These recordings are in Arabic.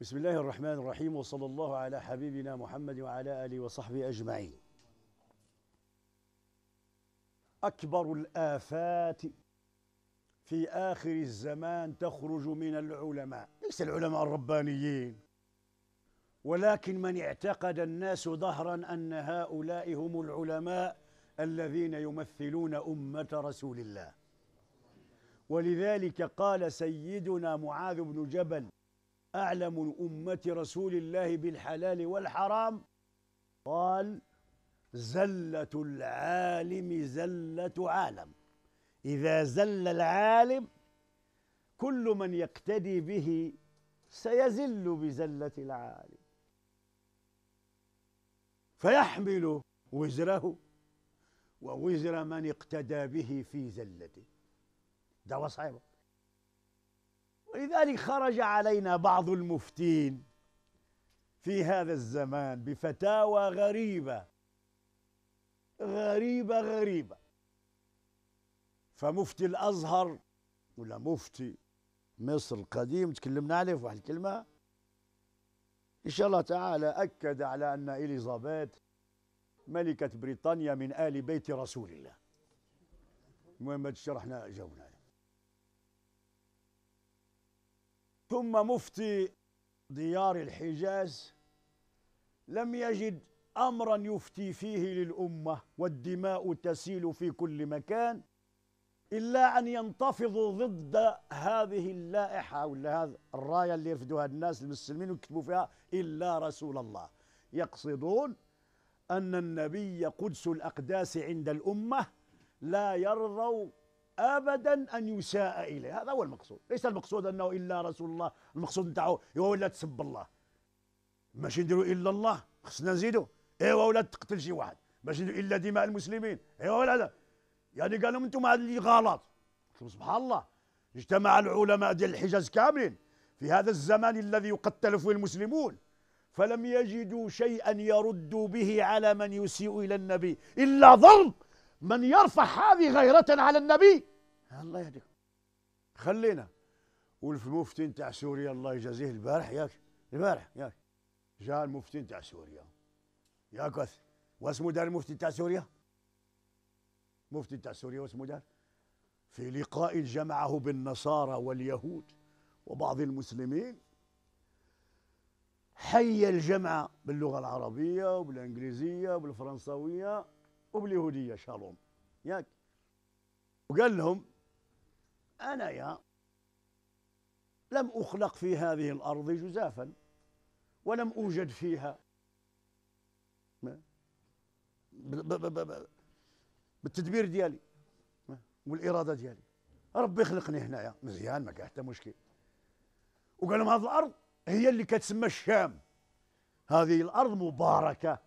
بسم الله الرحمن الرحيم وصلى الله على حبيبنا محمد وعلى اله وصحبه اجمعين. اكبر الافات في اخر الزمان تخرج من العلماء، ليس العلماء الربانيين ولكن من اعتقد الناس ظهرا ان هؤلاء هم العلماء الذين يمثلون امه رسول الله. ولذلك قال سيدنا معاذ بن جبل أعلم أمة رسول الله بالحلال والحرام قال زلة العالم زلة عالم إذا زل العالم كل من يقتدي به سيزل بزلة العالم فيحمل وزره ووزر من اقتدى به في زلته دعوة صعبة لذلك خرج علينا بعض المفتين في هذا الزمان بفتاوى غريبة غريبة غريبة فمفتي الأزهر ولا مفتي مصر القديم تكلمنا عليه في واحد الكلمة إن شاء الله تعالى أكد على أن إليزابيث ملكة بريطانيا من آل بيت رسول الله المهم ما تشرحنا احنا ثم مفتي ديار الحجاز لم يجد امرا يفتي فيه للامه والدماء تسيل في كل مكان الا ان ينتفضوا ضد هذه اللائحه ولا هذا الرايه اللي يرفدوها الناس المسلمين ويكتبوا فيها الا رسول الله يقصدون ان النبي قدس الاقداس عند الامه لا يرضوا ابدا ان يساء اليه هذا هو المقصود ليس المقصود انه الا رسول الله المقصود نتاعو ايوا ولا تسب الله ماشي نديرو الا الله خصنا نزيدو ايوا ولا تقتل شي واحد ماشي نديرو الا دماء المسلمين ايوا ولا لا يعني قال لهم انتم هذا اللي غلط سبحان الله اجتمع العلماء ديال الحجاز كاملين في هذا الزمان الذي يقتل فيه المسلمون فلم يجدوا شيئا يردوا به على من يسيء الى النبي الا ضرب من يرفع هذه غيرة على النبي الله يهديك خلينا والمفتي تاع سوريا الله يجازيه البارح ياك البارح ياك جاء المفتي تاع سوريا ياك واسمو دار المفتي تاع سوريا مفتي تاع سوريا واسمو دار في لقاء جمعه بالنصارى واليهود وبعض المسلمين حي الجمع باللغة العربية وبالإنجليزية وبالفرنسوية وباليهوديه شالوم ياك وقال لهم انا يا لم اخلق في هذه الارض جزافا ولم اوجد فيها بالتدبير ديالي والاراده ديالي ربي خلقني هنايا مزيان ما كان حتى مشكل وقال لهم هذه الارض هي اللي كتسمى الشام هذه الارض مباركه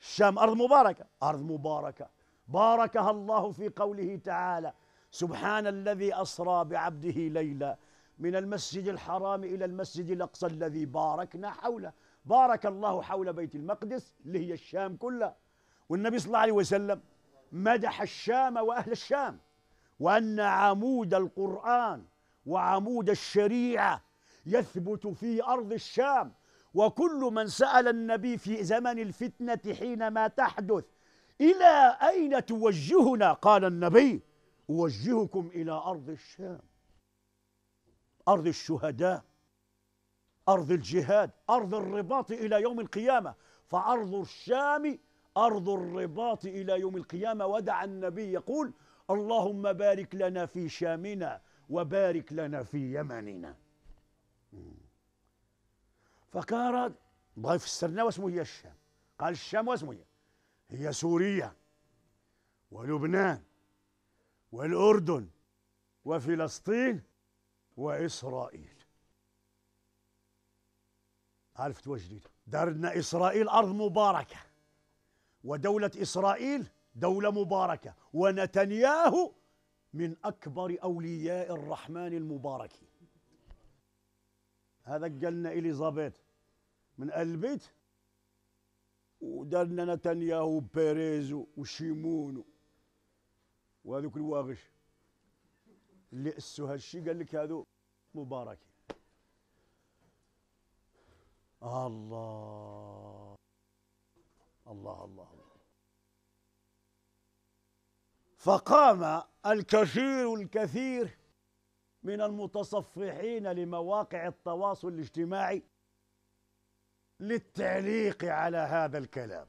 الشام أرض مباركة أرض مباركة باركها الله في قوله تعالى سبحان الذي أسرى بعبده ليلا من المسجد الحرام إلى المسجد الأقصى الذي باركنا حوله بارك الله حول بيت المقدس اللي هي الشام كلها والنبي صلى الله عليه وسلم مدح الشام وأهل الشام وأن عمود القرآن وعمود الشريعة يثبت في أرض الشام وكل من سأل النبي في زمن الفتنة حينما تحدث إلى أين توجهنا قال النبي أوجهكم إلى أرض الشام أرض الشهداء أرض الجهاد أرض الرباط إلى يوم القيامة فأرض الشام أرض الرباط إلى يوم القيامة ودعا النبي يقول اللهم بارك لنا في شامنا وبارك لنا في يمننا فقال الله يفسر لنا واسمه هي الشام قال الشام واسمه هي هي سوريا ولبنان والأردن وفلسطين وإسرائيل عرفت وجديدة دارنا إسرائيل أرض مباركة ودولة إسرائيل دولة مباركة ونتنياهو من أكبر أولياء الرحمن المباركين هذا قالنا إليزابيث من اهل البيت ودار لنا نتنياهو وبيريز وشيمون وهذوك الواغش اللي اسوا هالشي قال لك هذو مباركين الله الله الله, الله. فقام الكثير الكثير من المتصفحين لمواقع التواصل الاجتماعي للتعليق على هذا الكلام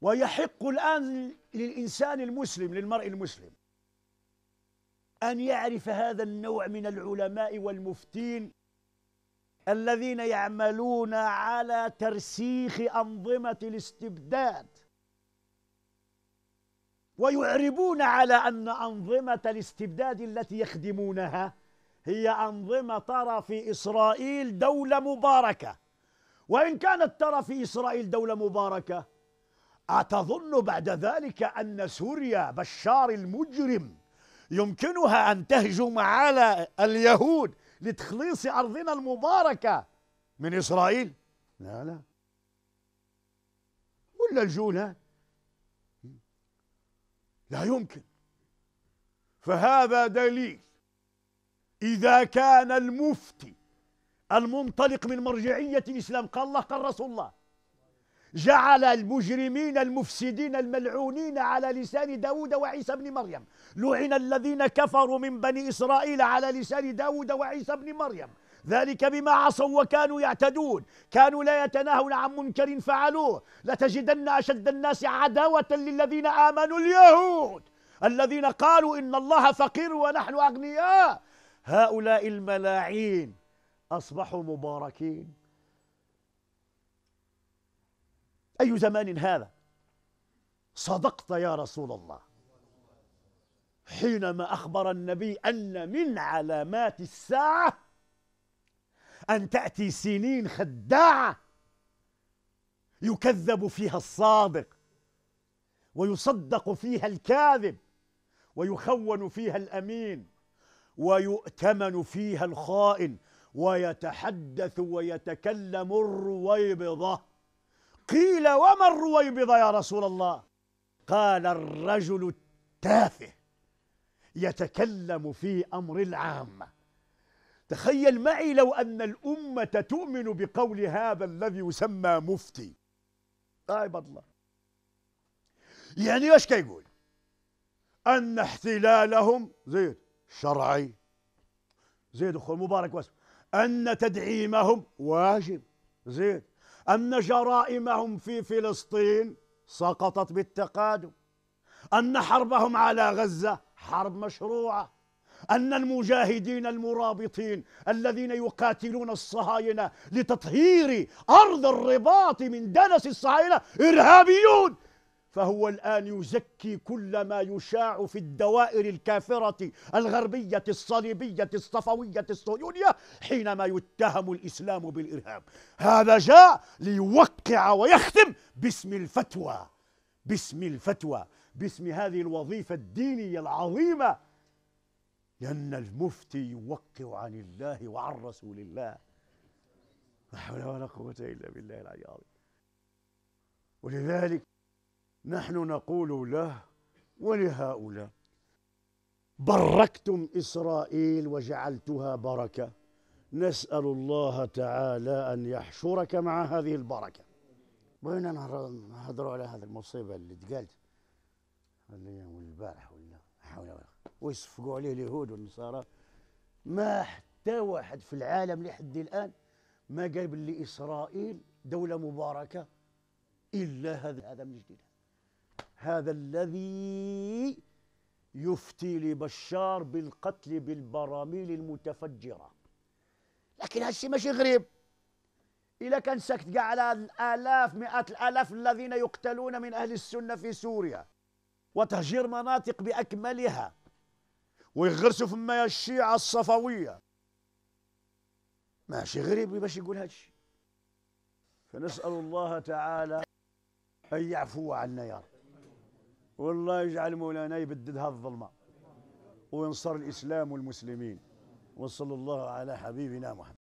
ويحق الآن للإنسان المسلم للمرء المسلم أن يعرف هذا النوع من العلماء والمفتين الذين يعملون على ترسيخ أنظمة الاستبداد ويعربون على أن أنظمة الاستبداد التي يخدمونها هي أنظمة ترى في إسرائيل دولة مباركة وإن كانت ترى في إسرائيل دولة مباركة أتظن بعد ذلك أن سوريا بشار المجرم يمكنها أن تهجم على اليهود لتخليص أرضنا المباركة من إسرائيل لا لا ولا الجولان لا يمكن فهذا دليل إذا كان المفتي المنطلق من مرجعية الإسلام قال الله قال رسول الله جعل المجرمين المفسدين الملعونين على لسان داود وعيسى بن مريم لعن الذين كفروا من بني إسرائيل على لسان داود وعيسى بن مريم ذلك بما عصوا وكانوا يعتدون كانوا لا يتناهون عن منكر فعلوه لتجدن أشد الناس عداوة للذين آمنوا اليهود الذين قالوا إن الله فقير ونحن أغنياء هؤلاء الملاعين أصبحوا مباركين أي زمان هذا صدقت يا رسول الله حينما أخبر النبي أن من علامات الساعة أن تأتي سنين خداعة يكذب فيها الصادق ويصدق فيها الكاذب ويخون فيها الأمين ويؤتمن فيها الخائن ويتحدث ويتكلم الرويبضة قيل وما الرويبضة يا رسول الله قال الرجل التافه يتكلم في أمر العامة تخيل معي لو أن الأمة تؤمن بقول هذا الذي يسمى مفتي طيب الله يعني ايش كيقول أن احتلالهم زين شرعي زيد أخو المبارك واسم أن تدعيمهم واجب زيد أن جرائمهم في فلسطين سقطت بالتقادم أن حربهم على غزة حرب مشروعة أن المجاهدين المرابطين الذين يقاتلون الصهاينة لتطهير أرض الرباط من دنس الصهاينة إرهابيون فهو الآن يزكي كل ما يشاع في الدوائر الكافرة الغربية الصليبية الصفوية الصهيونية حينما يتهم الإسلام بالإرهاب هذا جاء ليوقع ويختم باسم الفتوى باسم الفتوى باسم هذه الوظيفة الدينية العظيمة لأن المفتي يوقع عن الله وعن رسول الله لا حول ولا قوة إلا بالله العلي العظيم ولذلك نحن نقول له ولهؤلاء بركتم إسرائيل وجعلتها بركة نسأل الله تعالى أن يحشرك مع هذه البركة بغينا نهضروا على هذه المصيبة اللي تقالت اللي البارح ولا حول ولا ويصفقوا عليه اليهود والنصارى ما حتى واحد في العالم لحد الآن ما قال بلي إسرائيل دولة مباركة إلا هذا هذا من جديد هذا الذي يفتي لبشار بالقتل بالبراميل المتفجرة لكن هالشي ماشي غريب إذا كان سكت قاع على الآلاف مئات الآلاف الذين يقتلون من أهل السنة في سوريا وتهجير مناطق بأكملها ويغرسوا فما الشيعة الصفوية ماشي غريب باش يقول هادشي فنسأل الله تعالى أن يعفو عنا يا رب والله يجعل مولانا يبدد الظلمه وينصر الاسلام والمسلمين وصلى الله على حبيبنا محمد